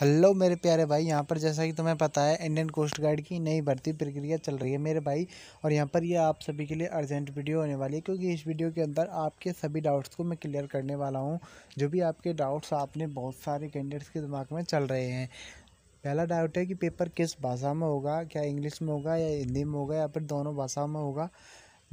hello मेरे प्यारे भाई यहाँ पर जैसा कि तुम्हें पता है इंडियन कोस्ट गार्ड की नई भर्ती प्रक्रिया चल रही है मेरे भाई और यहाँ पर ये आप सभी के लिए अर्जेंट वीडियो होने वाली है क्योंकि इस वीडियो के अंदर आपके सभी डाउट्स को मैं क्लियर करने वाला हूँ जो भी आपके डाउट्स आपने बहुत सारे कैंडिडेट्स के दिमाग में चल रहे हैं पहला डाउट है कि पेपर किस भाषा में होगा क्या इंग्लिश में होगा या हिंदी में होगा या फिर दोनों भाषाओं में होगा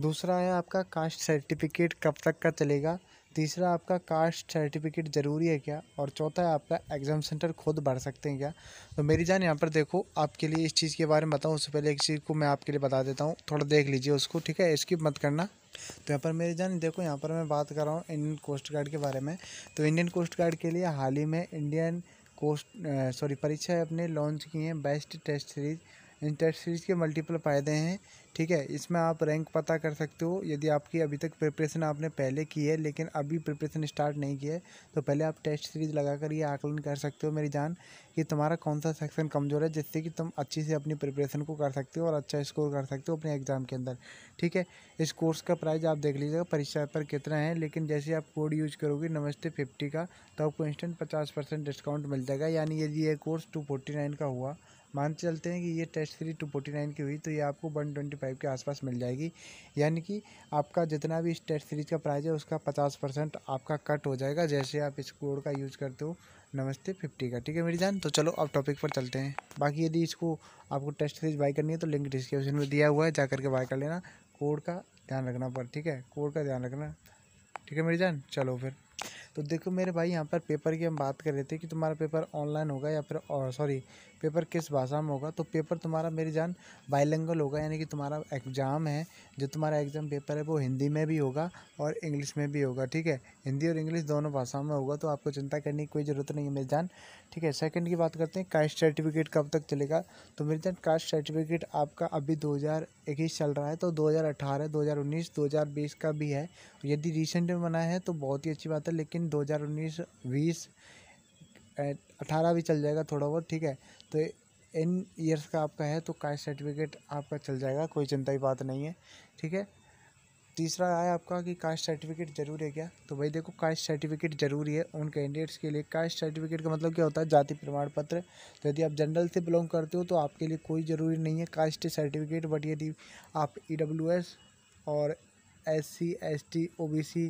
दूसरा है आपका कास्ट सर्टिफिकेट कब तक का चलेगा तीसरा आपका कास्ट सर्टिफिकेट ज़रूरी है क्या और चौथा है आपका एग्ज़ाम सेंटर खुद भर सकते हैं क्या तो मेरी जान यहाँ पर देखो आपके लिए इस चीज़ के बारे में बताऊँ उससे पहले एक चीज़ को मैं आपके लिए बता देता हूँ थोड़ा देख लीजिए उसको ठीक है स्किप मत करना तो यहाँ पर मेरी जान देखो यहाँ पर मैं बात कर रहा हूँ इंडियन कोस्ट गार्ड के बारे में तो इंडियन कोस्ट गार्ड के लिए हाल ही में इंडियन कोस्ट सॉरी परीक्षा अपने लॉन्च की हैं best test series test series के मल्टीपल फ़ायदे हैं ठीक है इसमें आप रैंक पता कर सकते हो यदि आपकी अभी तक प्रिपरेशन आपने पहले की है लेकिन अभी प्रिपरेशन स्टार्ट नहीं किया है तो पहले आप टेस्ट सीरीज़ लगाकर ये आकलन कर सकते हो मेरी जान कि तुम्हारा कौन सा सेक्शन कमज़ोर है जिससे कि तुम अच्छी से अपनी प्रिपरेशन को कर सकते हो और अच्छा स्कोर कर सकते हो अपने एग्ज़ाम के अंदर ठीक है इस कोर्स का प्राइस आप देख लीजिएगा परीक्षा पर कितना है लेकिन जैसे आप कोड यूज करोगे नमस्ते फिफ्टी का तो आपको इंस्टेंट पचास परसेंट डिस्काउंट मिल जाएगा यानी यदि ये कोर्स टू फोर्टी नाइन का हुआ मान चलते हैं कि ये test three two forty nine की हुई तो ये आपको वन ट्वेंटी फाइव के आसपास मिल जाएगी यानी कि आपका जितना भी इस टेस्ट सीरीज का प्राइस है उसका पचास परसेंट आपका कट हो जाएगा जैसे आप इस कोड का यूज़ करते हो नमस्ते फिफ्टी का ठीक है मेरी जान तो चलो अब टॉपिक पर चलते हैं बाकी यदि इसको आपको टेस्ट सीरीज बाई करनी है तो लिंक डिस्क्रिप्शन में दिया हुआ है जा करके बाय कर लेना कोड का ध्यान रखना पर ठीक है कोड का ध्यान रखना ठीक है मेरी जान चलो फिर तो देखो मेरे भाई यहाँ पर पेपर की हम बात कर रहे थे कि तुम्हारा पेपर ऑनलाइन होगा या फिर सॉरी पेपर किस भाषा में होगा तो पेपर तुम्हारा मेरी जान बाइलैंगल होगा यानी कि तुम्हारा एग्ज़ाम है जो तुम्हारा एग्ज़ाम पेपर है वो हिंदी में भी होगा और इंग्लिश में भी होगा ठीक है हिंदी और इंग्लिश दोनों भाषाओं में होगा तो आपको चिंता करने की कोई ज़रूरत नहीं है मेरी जान ठीक है सेकंड की बात करते हैं कास्ट सर्टिफिकेट कब तक चलेगा तो मेरी जान कास्ट सर्टिफिकेट आपका अभी दो इक्कीस चल रहा है तो दो हज़ार 2020 का भी है तो यदि रिसेंट में बना है तो बहुत ही अच्छी बात है लेकिन दो हज़ार उन्नीस बीस अठारह भी चल जाएगा थोड़ा बहुत ठीक है तो इन ईयर्स का आपका है तो कास्ट सर्टिफिकेट आपका चल जाएगा कोई चिंता की बात नहीं है ठीक है तीसरा आया आपका कि कास्ट सर्टिफिकेट जरूरी है क्या तो भाई देखो कास्ट सर्टिफिकेट जरूरी है उन कैंडिडेट्स के लिए कास्ट सर्टिफिकेट का मतलब क्या होता है जाति प्रमाण पत्र तो यदि आप जनरल से बिलोंग करते हो तो आपके लिए कोई ज़रूरी नहीं है कास्ट सर्टिफिकेट बट यदि आप ई e और S C S T O B C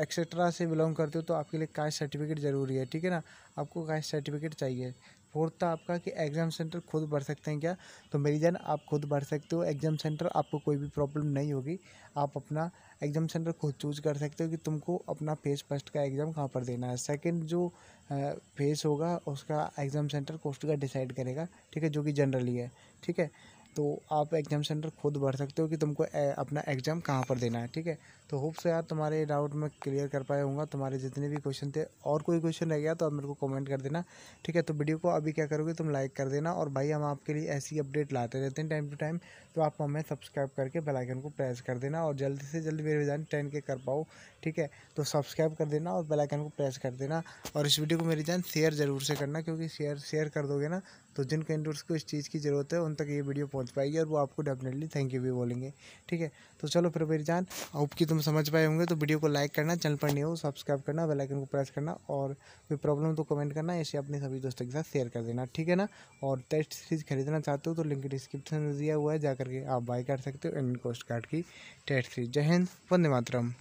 etcetera से बिलोंग करते हो तो आपके लिए कास्ट सर्टिफिकेट ज़रूरी है ठीक है ना आपको कास्ट सर्टिफिकेट चाहिए फोर्थ था आपका कि एग्ज़ाम सेंटर खुद भर सकते हैं क्या तो मेरी जान आप खुद भर सकते हो एग्ज़ाम सेंटर आपको कोई भी प्रॉब्लम नहीं होगी आप अपना एग्ज़ाम सेंटर खुद चूज कर सकते हो कि तुमको अपना फेज़ फर्स्ट का एग्ज़ाम कहाँ पर देना है सेकंड जो फेज़ होगा उसका एग्ज़ाम सेंटर कोस्ट का डिसाइड करेगा ठीक है जो कि जनरली है ठीक है तो आप एग्ज़ाम सेंटर खुद भर सकते हो कि तुमको ए, अपना एग्ज़ाम कहाँ पर देना है ठीक है तो होप से यार तुम्हारे डाउट में क्लियर कर पाया हूँगा तुम्हारे जितने भी क्वेश्चन थे और कोई क्वेश्चन रह गया तो आप मेरे को कमेंट कर देना ठीक है तो वीडियो को अभी क्या करोगे तुम लाइक कर देना और भाई हम आपके लिए ऐसी अपडेट लाते रहते हैं टाइम टू टाइम तो आप हमें सब्सक्राइब करके बेलाइकन को प्रेस कर देना और जल्दी से जल्दी मेरे रिजाइन टेन के कर पाओ ठीक है तो सब्सक्राइब कर देना और बेलाइकन को प्रेस कर देना और इस वीडियो को मेरी जान शेयर ज़रूर से करना क्योंकि शेयर शेयर कर दोगे ना तो जिन कैंडिडेट्स को इस चीज़ की ज़रूरत है उन तक ये वीडियो बोल पाएगी और वो आपको डेफिनेटली थैंक यू भी बोलेंगे ठीक है तो चलो फिर मेरी जान अब की तुम समझ पाए होंगे तो वीडियो को लाइक करना चैनल पर नहीं हो सब्सक्राइब करना बेलाइकन को प्रेस करना और कोई प्रॉब्लम तो कमेंट करना ऐसे अपने सभी दोस्तों के साथ शेयर कर देना ठीक है ना और टेस्ट सीरीज खरीदना चाहते हो तो लिंक डिस्क्रिप्शन में दिया हुआ है जाकर के आप बाई कर सकते हो इंडियन कोस्ट गार्ड की टेस्ट सीरीज जय हिंद वंदे मातरम